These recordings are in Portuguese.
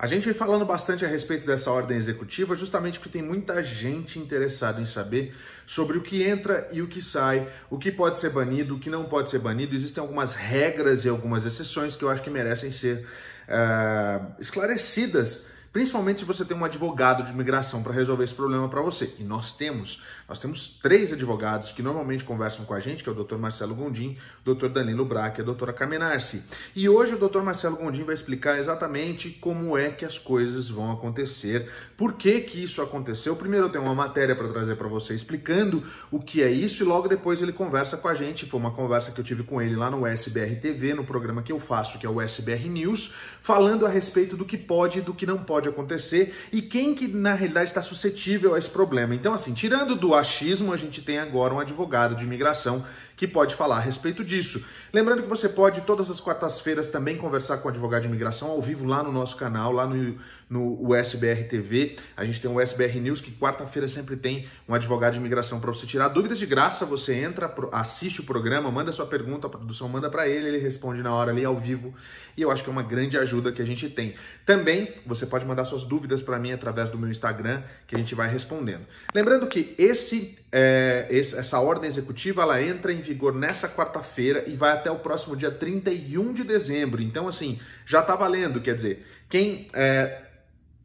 A gente vem falando bastante a respeito dessa ordem executiva, justamente porque tem muita gente interessada em saber sobre o que entra e o que sai, o que pode ser banido, o que não pode ser banido. Existem algumas regras e algumas exceções que eu acho que merecem ser uh, esclarecidas principalmente se você tem um advogado de imigração para resolver esse problema para você. E nós temos, nós temos três advogados que normalmente conversam com a gente, que é o Dr. Marcelo Gondim, o Dr. Danilo Braque e a doutora Caminarci. E hoje o Dr. Marcelo Gondim vai explicar exatamente como é que as coisas vão acontecer, por que que isso aconteceu. Primeiro eu tenho uma matéria para trazer para você explicando o que é isso e logo depois ele conversa com a gente. Foi uma conversa que eu tive com ele lá no SBR TV, no programa que eu faço, que é o SBR News, falando a respeito do que pode e do que não pode pode acontecer e quem que na realidade está suscetível a esse problema. Então, assim, tirando do achismo, a gente tem agora um advogado de imigração que pode falar a respeito disso. Lembrando que você pode, todas as quartas-feiras, também conversar com o advogado de imigração ao vivo lá no nosso canal, lá no, no USBR TV. A gente tem o USBR News, que quarta-feira sempre tem um advogado de imigração para você tirar dúvidas de graça. Você entra, assiste o programa, manda sua pergunta, a produção manda para ele, ele responde na hora ali ao vivo. E eu acho que é uma grande ajuda que a gente tem. Também você pode mandar suas dúvidas para mim através do meu Instagram, que a gente vai respondendo. Lembrando que esse é, essa ordem executiva ela entra em vigor nessa quarta-feira e vai até o próximo dia 31 de dezembro. Então, assim, já tá valendo. Quer dizer, quem estava é,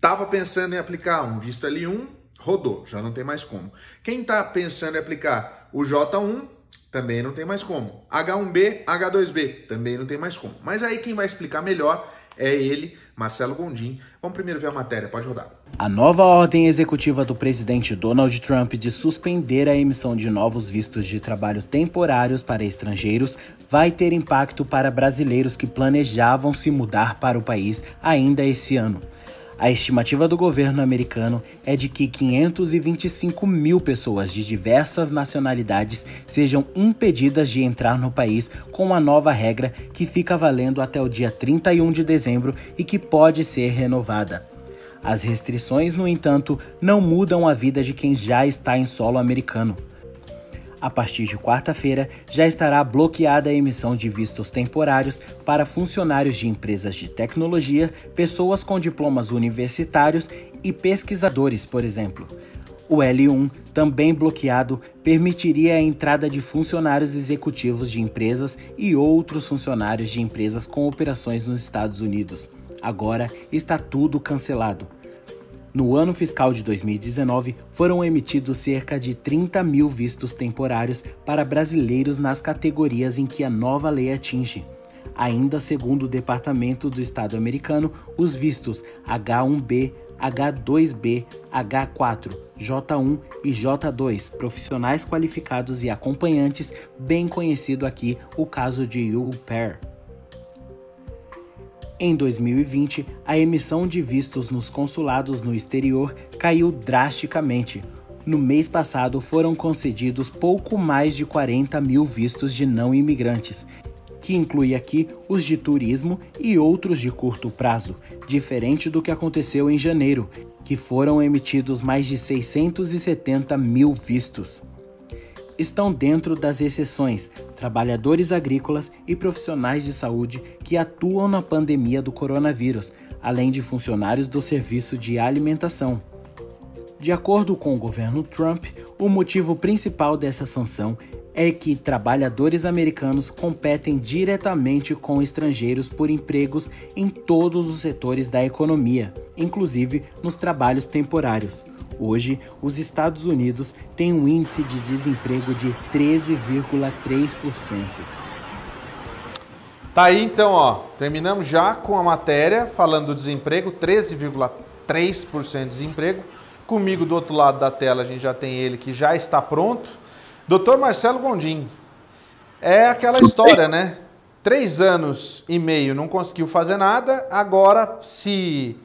tava pensando em aplicar um visto L1, rodou, já não tem mais como. Quem está pensando em aplicar o J1, também não tem mais como. H1B, H2B, também não tem mais como. Mas aí quem vai explicar melhor é ele, Marcelo Gondim. Vamos primeiro ver a matéria, pode rodar. A nova ordem executiva do presidente Donald Trump de suspender a emissão de novos vistos de trabalho temporários para estrangeiros vai ter impacto para brasileiros que planejavam se mudar para o país ainda esse ano. A estimativa do governo americano é de que 525 mil pessoas de diversas nacionalidades sejam impedidas de entrar no país com a nova regra que fica valendo até o dia 31 de dezembro e que pode ser renovada. As restrições, no entanto, não mudam a vida de quem já está em solo americano a partir de quarta-feira, já estará bloqueada a emissão de vistos temporários para funcionários de empresas de tecnologia, pessoas com diplomas universitários e pesquisadores, por exemplo. O L1, também bloqueado, permitiria a entrada de funcionários executivos de empresas e outros funcionários de empresas com operações nos Estados Unidos. Agora está tudo cancelado. No ano fiscal de 2019, foram emitidos cerca de 30 mil vistos temporários para brasileiros nas categorias em que a nova lei atinge. Ainda segundo o Departamento do Estado americano, os vistos H1B, H2B, H4, J1 e J2, profissionais qualificados e acompanhantes, bem conhecido aqui o caso de Hugo Pair. Em 2020, a emissão de vistos nos consulados no exterior caiu drasticamente. No mês passado, foram concedidos pouco mais de 40 mil vistos de não imigrantes, que inclui aqui os de turismo e outros de curto prazo, diferente do que aconteceu em janeiro, que foram emitidos mais de 670 mil vistos estão dentro das exceções, trabalhadores agrícolas e profissionais de saúde que atuam na pandemia do coronavírus, além de funcionários do serviço de alimentação. De acordo com o governo Trump, o motivo principal dessa sanção é que trabalhadores americanos competem diretamente com estrangeiros por empregos em todos os setores da economia, inclusive nos trabalhos temporários. Hoje, os Estados Unidos têm um índice de desemprego de 13,3%. Tá aí então, ó. Terminamos já com a matéria falando do desemprego, 13,3% de desemprego. Comigo do outro lado da tela a gente já tem ele que já está pronto. Doutor Marcelo Gondim. É aquela história, né? Três anos e meio não conseguiu fazer nada, agora se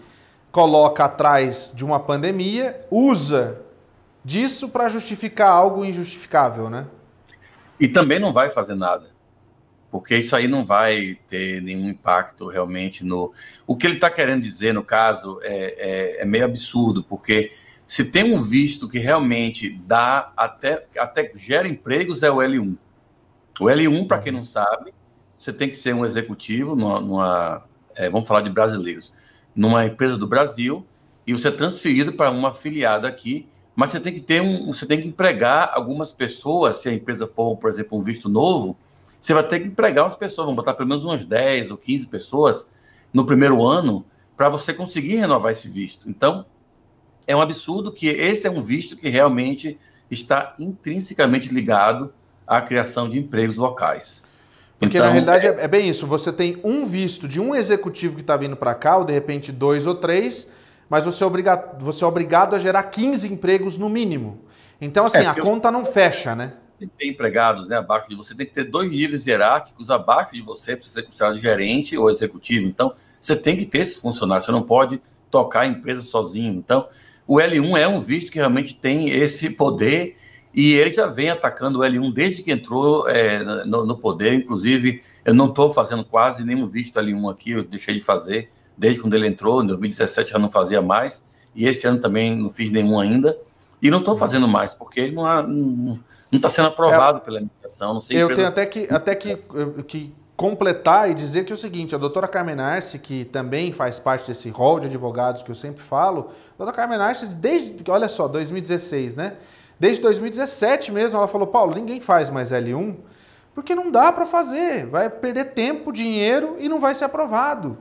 coloca atrás de uma pandemia, usa disso para justificar algo injustificável, né? E também não vai fazer nada, porque isso aí não vai ter nenhum impacto realmente no. O que ele está querendo dizer, no caso, é, é, é meio absurdo, porque se tem um visto que realmente dá até, até gera empregos é o L1. O L1, para quem uhum. não sabe, você tem que ser um executivo numa, numa é, vamos falar de brasileiros numa empresa do Brasil e você é transferido para uma afiliada aqui, mas você tem que ter um, você tem que empregar algumas pessoas, se a empresa for, por exemplo, um visto novo, você vai ter que empregar umas pessoas, vão botar pelo menos umas 10 ou 15 pessoas no primeiro ano para você conseguir renovar esse visto. Então, é um absurdo que esse é um visto que realmente está intrinsecamente ligado à criação de empregos locais. Porque então, na realidade é-, é, é, bem isso. Você tem um visto de um executivo que está vindo para cá, ou de repente dois ou três, mas você é, obriga você é obrigado a gerar 15 empregos no mínimo. Então, assim, é, a conta eu... não fecha, né? Tem empregados né, abaixo de você, tem que ter dois níveis hierárquicos abaixo de você para ser considerado gerente ou executivo. Então, você tem que ter esses funcionários, você não pode tocar a empresa sozinho. Então, o L1 é um visto que realmente tem esse poder e ele já vem atacando o L1 desde que entrou é, no, no, poder. Inclusive, eu não estou fazendo quase nenhum visto L1 aqui, eu deixei de fazer desde quando ele entrou, em 2017 já não fazia mais. E esse ano também não fiz nenhum ainda. E não estou uhum. fazendo mais, porque ele não está sendo aprovado é, pela administração. Não sei eu tenho até que, até que, eh, que completar e dizer que é o seguinte, a doutora Carmen Arce, que também faz parte desse rol de advogados que eu sempre falo, a doutora Carmen Arce, desde, olha só, 2016, né? Desde 2017 mesmo, ela falou: Paulo, ninguém faz mais L1 porque não dá para fazer, vai perder tempo, dinheiro e não vai ser aprovado.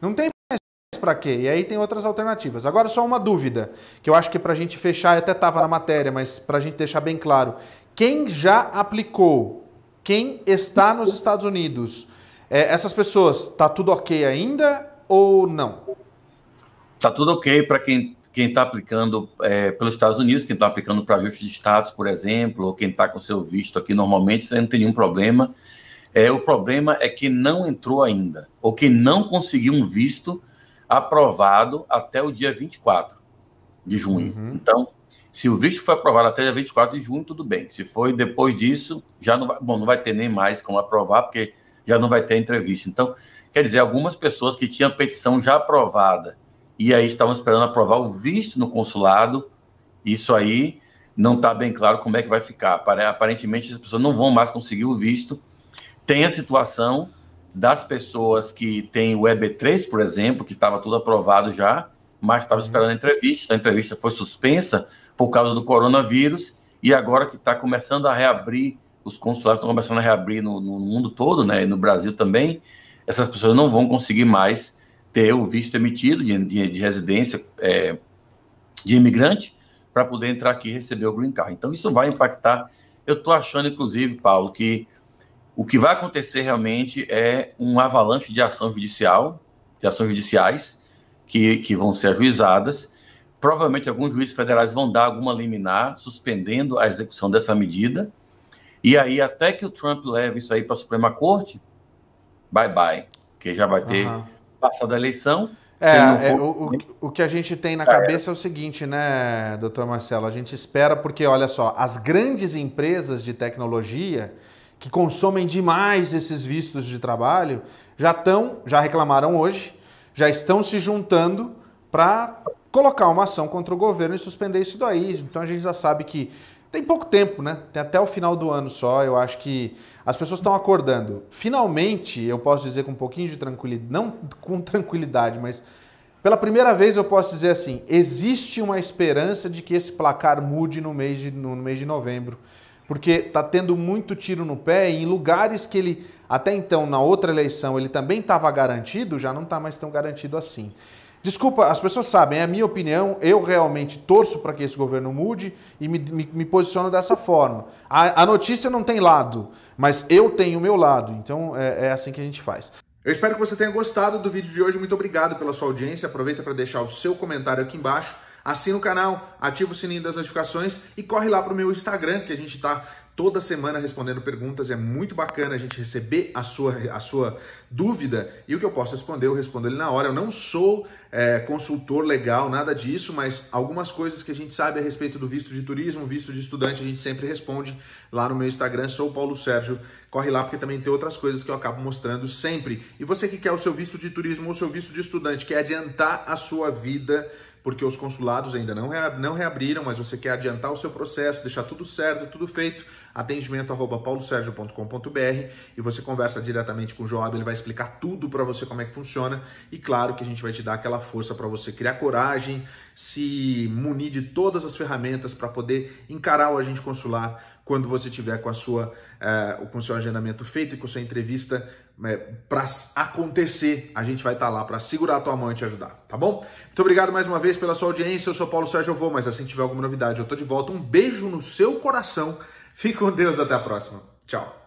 Não tem mais para quê? E aí tem outras alternativas. Agora só uma dúvida, que eu acho que para a gente fechar, até estava na matéria, mas para a gente deixar bem claro, quem já aplicou, quem está nos Estados Unidos, é, essas pessoas, tá tudo ok ainda ou não? Tá tudo ok para quem quem está aplicando é, pelos Estados Unidos, quem está aplicando para ajuste de status, por exemplo, ou quem está com seu visto aqui normalmente, você não tem nenhum problema. É, o problema é que não entrou ainda, ou que não conseguiu um visto aprovado até o dia 24 de junho. Uhum. Então, se o visto foi aprovado até dia 24 de junho, tudo bem. Se foi depois disso, já não vai, bom, não vai ter nem mais como aprovar, porque já não vai ter entrevista. Então, quer dizer, algumas pessoas que tinham petição já aprovada e aí estavam esperando aprovar o visto no consulado. Isso aí não está bem claro como é que vai ficar. Aparentemente, as pessoas não vão mais conseguir o visto. Tem a situação das pessoas que têm o EB3, por exemplo, que estava tudo aprovado já, mas estava uhum. esperando a entrevista. A entrevista foi suspensa por causa do coronavírus e agora que está começando a reabrir, os consulados estão começando a reabrir no, no mundo todo, né? E no Brasil também, essas pessoas não vão conseguir mais ter o visto emitido de, de, de residência é, de imigrante para poder entrar aqui e receber o green card. Então, isso vai impactar. Eu estou achando, inclusive, Paulo, que o que vai acontecer realmente é um avalanche de ação judicial, de ações judiciais que, que vão ser ajuizadas. Provavelmente alguns juízes federais vão dar alguma liminar suspendendo a execução dessa medida. E aí, até que o Trump leve isso aí para a Suprema Corte, bye bye, que já vai ter uhum passada da eleição. É, é for... é o, o, o, que a gente tem na é. cabeça é o seguinte, né, doutor Marcelo? A gente espera, porque olha só, as grandes empresas de tecnologia que consomem demais esses vistos de trabalho já estão, já reclamaram hoje, já estão se juntando para colocar uma ação contra o governo e suspender isso daí. Então a gente já sabe que tem pouco tempo, né? Tem até o final do ano só. Eu acho que as pessoas estão acordando. Finalmente, eu posso dizer com um pouquinho de tranquilidade, não com tranquilidade, mas pela primeira vez eu posso dizer assim: existe uma esperança de que esse placar mude no mês de, no mês de novembro. Porque tá tendo muito tiro no pé e em lugares que ele, até então, na outra eleição, ele também estava garantido, já não está mais tão garantido assim. Desculpa, as pessoas sabem, é a minha opinião, eu realmente torço para que esse governo mude e me, me, me posiciono dessa forma. A, a, notícia não tem lado, mas eu tenho o meu lado, então é, é assim que a gente faz. Eu espero que você tenha gostado do vídeo de hoje, muito obrigado pela sua audiência, aproveita para deixar o seu comentário aqui embaixo, assina o canal, ativa o sininho das notificações e corre lá para o meu Instagram, que a gente está toda semana respondendo perguntas. É muito bacana a gente receber a sua, a sua dúvida e o que eu posso responder, eu respondo ele na hora. Eu não sou é, consultor legal, nada disso, mas algumas coisas que a gente sabe a respeito do visto de turismo, visto de estudante, a gente sempre responde lá no meu Instagram, sou Paulo Sérgio. Corre lá porque também tem outras coisas que eu acabo mostrando sempre. E você que quer o seu visto de turismo ou o seu visto de estudante, quer adiantar a sua vida porque os consulados ainda não, não reabriram, mas você quer adiantar o seu processo, deixar tudo certo, tudo feito, atendimento arroba paulosergio.com.br e você conversa diretamente com o Joab, ele vai explicar tudo para você como é que funciona e claro que a gente vai te dar aquela força para você criar coragem, se munir de todas as ferramentas para poder encarar o agente consular quando você tiver com a sua uh, com o seu agendamento feito e com a sua entrevista né, para acontecer, a gente vai estar tá lá para segurar a tua mão e te ajudar, tá bom? Muito obrigado mais uma vez pela sua audiência. Eu sou Paulo Sérgio Vou mas assim tiver alguma novidade, eu tô de volta. Um beijo no seu coração. Fique com Deus, até a próxima. Tchau.